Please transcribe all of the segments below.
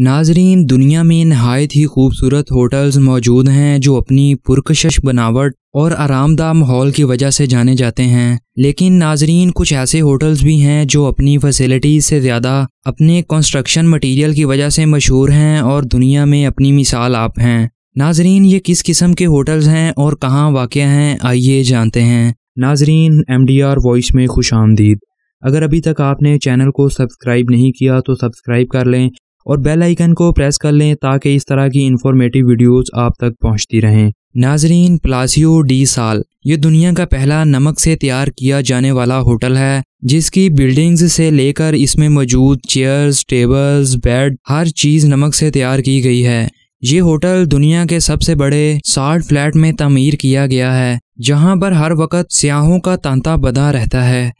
नाजरीन दुनिया में नहायत ही खूबसूरत होटल्स मौजूद हैं जो अपनी पुरकशश बनावट और आरामदाह माहौल की वजह से जाने जाते हैं लेकिन नाजरीन कुछ ऐसे होटल्स भी हैं जो अपनी फैसिलिटीज़ से ज़्यादा अपने कंस्ट्रक्शन मटेरियल की वजह से मशहूर हैं और दुनिया में अपनी मिसाल आप हैं नाजरीन ये किस किस्म के होटल्स हैं और कहाँ वाक़ हैं आइए जानते हैं नाजरीन एम डी आर वॉइस में खुश आमदीद अगर अभी तक आपने चैनल को सब्सक्राइब नहीं किया तो सब्सक्राइब कर लें और बेल आइकन को प्रेस कर लें ताकि इस तरह की इन्फॉर्मेटिव वीडियोस आप तक पहुंचती रहें नाजरीन प्लासियो डी साल ये दुनिया का पहला नमक से तैयार किया जाने वाला होटल है जिसकी बिल्डिंग्स से लेकर इसमें मौजूद चेयर्स टेबल्स बेड हर चीज़ नमक से तैयार की गई है ये होटल दुनिया के सबसे बड़े साठ फ्लैट में तमीर किया गया है जहाँ पर हर वक्त सियाहों का तांता बदा रहता है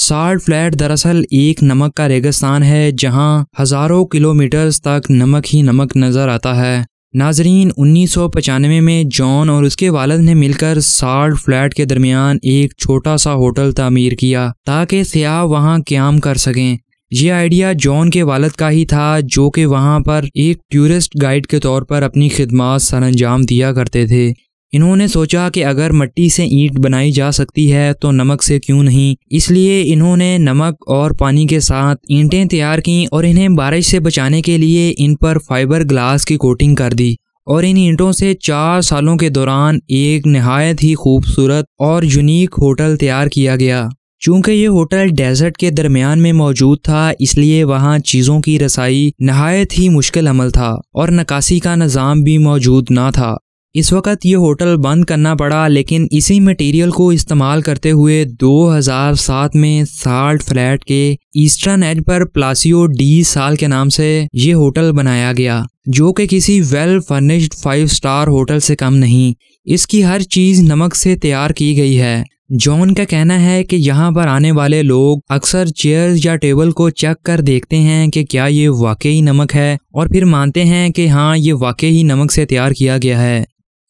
साल्ट फ्लैट दरअसल एक नमक का रेगिस्तान है जहां हजारों किलोमीटर्स तक नमक ही नमक नज़र आता है नाजरीन उन्नीस में जॉन और उसके वालद ने मिलकर साल्ट फ्लैट के दरमियान एक छोटा सा होटल तमीर किया ताकि सयाह वहाँ क्याम कर सकें ये आइडिया जॉन के वालद का ही था जो कि वहाँ पर एक टूरिस्ट गाइड के तौर पर अपनी खिदमत सर अंजाम दिया करते थे इन्होंने सोचा कि अगर मट्टी से ईंट बनाई जा सकती है तो नमक से क्यों नहीं इसलिए इन्होंने नमक और पानी के साथ ईंटें तैयार की और इन्हें बारिश से बचाने के लिए इन पर फाइबर ग्लास की कोटिंग कर दी और इन ईंटों से चार सालों के दौरान एक नहायत ही खूबसूरत और यूनिक होटल तैयार किया गया चूंकि ये होटल डेजर्ट के दरमियान में मौजूद था इसलिए वहाँ चीज़ों की रसाई नहायत ही मुश्किल अमल था और नकासी का निज़ाम भी मौजूद ना था इस वक्त ये होटल बंद करना पड़ा लेकिन इसी मटेरियल को इस्तेमाल करते हुए 2007 में साल्ट फ्लैट के ईस्टर्न एज पर प्लासियो डी साल के नाम से ये होटल बनाया गया जो कि किसी well furnished five star hotel से कम नहीं इसकी हर चीज़ नमक से तैयार की गई है जॉन का कहना है कि यहाँ पर आने वाले लोग अक्सर चेयर या टेबल को चेक कर देखते हैं कि क्या ये वाकई नमक है और फिर मानते हैं कि हाँ ये वाकई नमक से तैयार किया गया है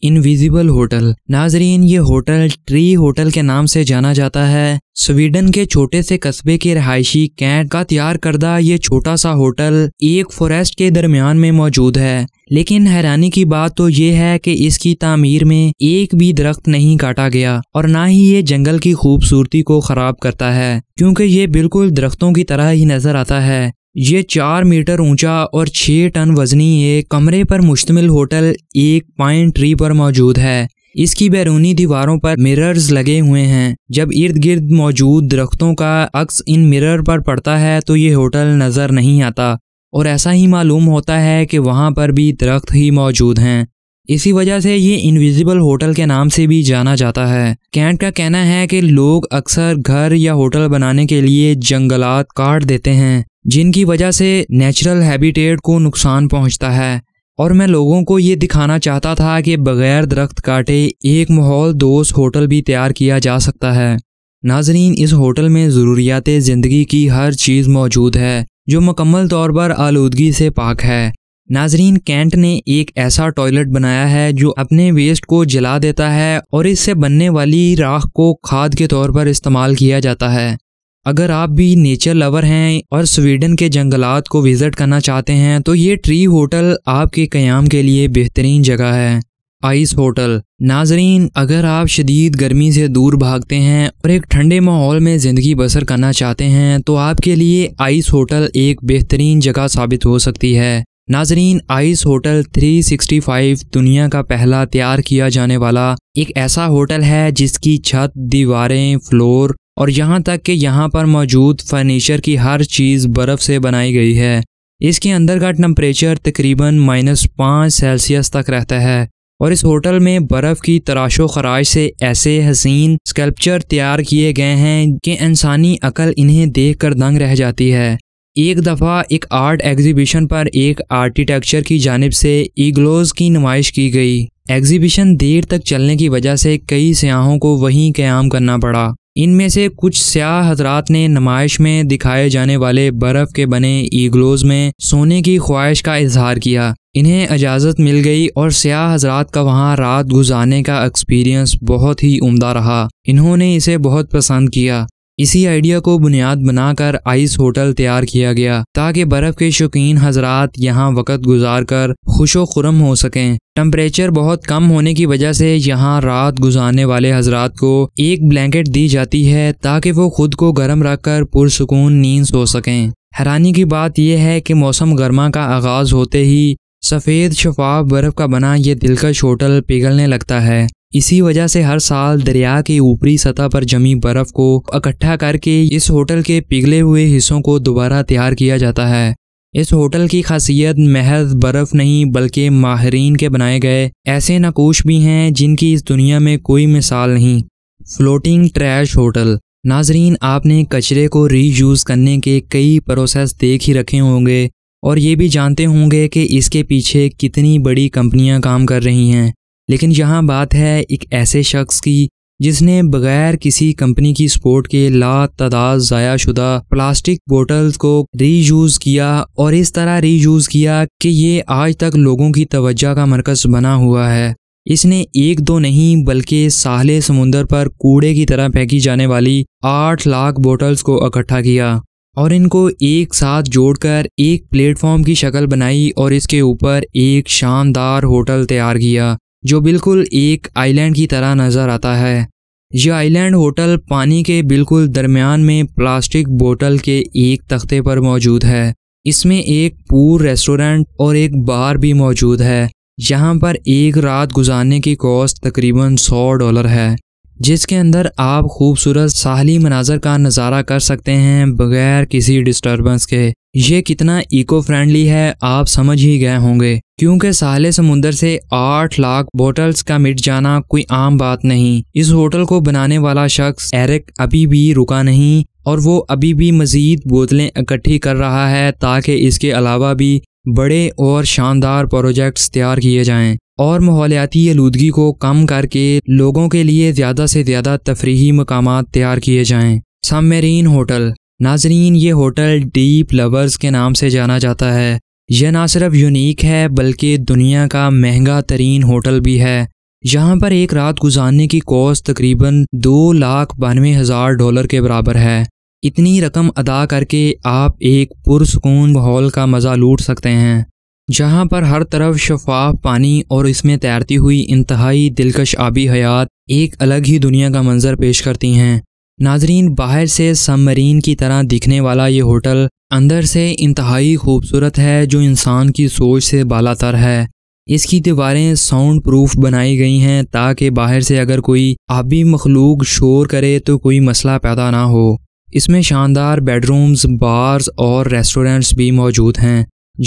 इनविजिबल होटल नाजरीन ये होटल ट्री होटल के नाम से जाना जाता है स्वीडन के छोटे से कस्बे के रहायशी कैंट का तैयार करदा ये छोटा सा होटल एक फॉरेस्ट के दरमियान में मौजूद है लेकिन हैरानी की बात तो ये है कि इसकी तामीर में एक भी दरख्त नहीं काटा गया और ना ही ये जंगल की खूबसूरती को ख़राब करता है क्योंकि ये बिल्कुल दरख्तों की तरह ही नज़र आता है ये चार मीटर ऊंचा और छः टन वजनी ये कमरे पर मुश्तमिल होटल एक पाइन ट्री पर मौजूद है इसकी बैरूनी दीवारों पर मिरर्स लगे हुए हैं जब इर्द गिर्द मौजूद दरख्तों का अक्स इन मिरर पर पड़ता है तो ये होटल नज़र नहीं आता और ऐसा ही मालूम होता है कि वहाँ पर भी दरख्त ही मौजूद हैं इसी वजह से ये इनविजिबल होटल के नाम से भी जाना जाता है कैंट का कहना है कि लोग अक्सर घर या होटल बनाने के लिए जंगलात काट देते हैं जिनकी वजह से नेचुरल हैबिटेट को नुकसान पहुंचता है और मैं लोगों को ये दिखाना चाहता था कि बगैर दरख्त काटे एक माहौल दोस्त होटल भी तैयार किया जा सकता है नाजरीन इस होटल में ज़रूरियात ज़िंदगी की हर चीज़ मौजूद है जो मुकम्मल तौर पर आलूदगी से पाक है नाजरीन कैंट ने एक ऐसा टॉयलेट बनाया है जो अपने वेस्ट को जला देता है और इससे बनने वाली राख को खाद के तौर पर इस्तेमाल किया जाता है अगर आप भी नेचर लवर हैं और स्वीडन के जंगलात को विज़िट करना चाहते हैं तो ये ट्री होटल आपके क्याम के लिए बेहतरीन जगह है आइस होटल नाजरीन अगर आप शदीद गर्मी से दूर भागते हैं और एक ठंडे माहौल में ज़िंदगी बसर करना चाहते हैं तो आपके लिए आइस होटल एक बेहतरीन जगह साबित हो सकती है नाजरीन आइस होटल 365 दुनिया का पहला तैयार किया जाने वाला एक ऐसा होटल है जिसकी छत दीवारें फ्लोर और यहाँ तक कि यहाँ पर मौजूद फर्नीचर की हर चीज़ बर्फ़ से बनाई गई है इसके अंदर का टम्परेचर तकरीबन माइनस पाँच सेल्सियस तक रहता है और इस होटल में बर्फ़ की तराशो खराश से ऐसे हसीन स्कल्पचर तैयार किए गए हैं कि इंसानी अकल इन्हें देख कर दंग रह जाती है एक दफ़ा एक आर्ट एग्ज़िबिशन पर एक आर्किटेक्चर की जानब से ईगलोज़ की नुमाइश की गई एग्ज़िबिशन देर तक चलने की वजह से कई सयाहों को वहीं क़्याम करना पड़ा इनमें से कुछ स्याह हजरात ने नमाइश में दिखाए जाने वाले बर्फ़ के बने ईगलोज में सोने की ख्वाहिश का इजहार किया इन्हें इजाज़त मिल गई और स्याह हजरात का वहाँ रात गुजारने का एक्सपीरियंस बहुत ही उम्दा रहा इन्होंने इसे बहुत पसंद किया इसी आइडिया को बुनियाद बनाकर आइस होटल तैयार किया गया ताकि बर्फ़ के शौकीन हजरात यहाँ वक़्त गुजार कर खुशो खुरम हो सकें टम्परेचर बहुत कम होने की वजह से यहाँ रात गुजारने वाले हजरात को एक ब्लैंकेट दी जाती है ताकि वो खुद को गर्म रखकर पुरसकून नींद सो सकें हैरानी की बात यह है कि मौसम गर्मा का आगाज़ होते ही सफ़ेद शफाफ बर्फ़ का बना यह दिलकश होटल पिघलने लगता है इसी वजह से हर साल दरिया की ऊपरी सतह पर जमी बर्फ को इकट्ठा करके इस होटल के पिघले हुए हिस्सों को दोबारा तैयार किया जाता है इस होटल की खासियत महज बर्फ़ नहीं बल्कि माहरीन के बनाए गए ऐसे नकोश भी हैं जिनकी इस दुनिया में कोई मिसाल नहीं फ्लोटिंग ट्रैश होटल नाजरीन आपने कचरे को रीयूज़ करने के कई प्रोसेस देख ही रखे होंगे और ये भी जानते होंगे कि इसके पीछे कितनी बड़ी कंपनियां काम कर रही हैं लेकिन यहाँ बात है एक ऐसे शख्स की जिसने बगैर किसी कंपनी की सपोर्ट के ला तदाद ज़ाया शुदा प्लास्टिक बोटल्स को रीयूज़ किया और इस तरह रीयूज़ किया कि ये आज तक लोगों की तवज्जा का मरकज़ बना हुआ है इसने एक दो तो नहीं बल्कि साहले समुंदर पर कूड़े की तरह फेंकी जाने वाली आठ लाख बोटल्स को इकट्ठा किया और इनको एक साथ जोड़कर एक प्लेटफॉर्म की शक्ल बनाई और इसके ऊपर एक शानदार होटल तैयार किया जो बिल्कुल एक आइलैंड की तरह नज़र आता है यह आइलैंड होटल पानी के बिल्कुल दरमियान में प्लास्टिक बोतल के एक तख्ते पर मौजूद है इसमें एक पूर रेस्टोरेंट और एक बार भी मौजूद है यहाँ पर एक रात गुजारने की कॉस्ट तकरीबन सौ डॉलर है जिसके अंदर आप खूबसूरत साहली मनाजर का नज़ारा कर सकते हैं बगैर किसी डिस्टर्बेंस के ये कितना इको फ्रेंडली है आप समझ ही गए होंगे क्योंकि साले समुंदर से आठ लाख बोटल्स का मिट जाना कोई आम बात नहीं इस होटल को बनाने वाला शख्स एरिक अभी भी रुका नहीं और वो अभी भी मजीद बोतलें इकट्ठी कर रहा है ताकि इसके अलावा भी बड़े और शानदार प्रोजेक्ट्स तैयार किए जाएं और माहौलियाती आलूदगी को कम करके लोगों के लिए ज़्यादा से ज़्यादा तफरी मकाम तैयार किए जाएं सामेरीन होटल नाजरीन ये होटल डीप लवर्स के नाम से जाना जाता है यह ना सिर्फ यूनिक है बल्कि दुनिया का महंगा तरीन होटल भी है यहाँ पर एक रात गुजारने की कॉस्ट तकरीबन दो लाख बानवे हज़ार डॉलर के बराबर है इतनी रकम अदा करके आप एक पुरसकून माहौल का मज़ा लूट सकते हैं जहाँ पर हर तरफ शफाफ पानी और इसमें तैरती हुई इंतहाई दिलकश आबी हयात एक अलग ही दुनिया का मंजर पेश करती हैं नाजरीन बाहर से सबमरीन की तरह दिखने वाला ये होटल अंदर से इंतहाई खूबसूरत है जो इंसान की सोच से बालातर है इसकी दीवारें साउंड प्रूफ बनाई गई हैं ताकि बाहर से अगर कोई आबी मखलूक शोर करे तो कोई मसला पैदा ना हो इसमें शानदार बेडरूम्स बार्स और रेस्टोरेंट्स भी मौजूद हैं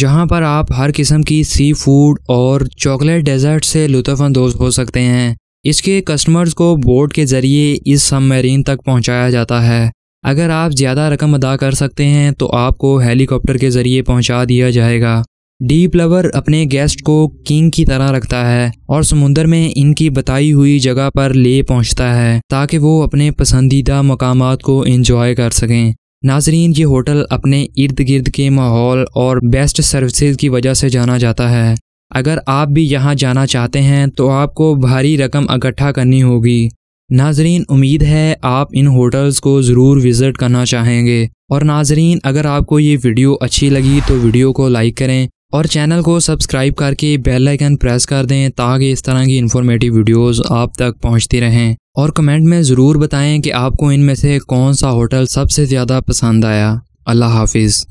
जहां पर आप हर किस्म की सी फूड और चॉकलेट डेजर्ट से लुफानंदोज़ हो सकते हैं इसके कस्टमर्स को बोर्ड के ज़रिए इस सबमरीन तक पहुंचाया जाता है अगर आप ज़्यादा रकम अदा कर सकते हैं तो आपको हेलीकॉप्टर के ज़रिए पहुंचा दिया जाएगा डीप लवर अपने गेस्ट को किंग की तरह रखता है और समुंदर में इनकी बताई हुई जगह पर ले पहुंचता है ताकि वो अपने पसंदीदा मकाम को इंजॉय कर सकें नाजरीन ये होटल अपने इर्द गिर्द के माहौल और बेस्ट सर्विसेज की वजह से जाना जाता है अगर आप भी यहाँ जाना चाहते हैं तो आपको भारी रकम इकट्ठा करनी होगी नाजरीन उम्मीद है आप इन होटल्स को ज़रूर विज़िट करना चाहेंगे और नाजरीन अगर आपको ये वीडियो अच्छी लगी तो वीडियो को लाइक करें और चैनल को सब्सक्राइब करके बेल आइकन प्रेस कर दें ताकि इस तरह की इन्फॉर्मेटिव वीडियोस आप तक पहुंचती रहें और कमेंट में ज़रूर बताएं कि आपको इनमें से कौन सा होटल सबसे ज़्यादा पसंद आया अल्लाह हाफिज़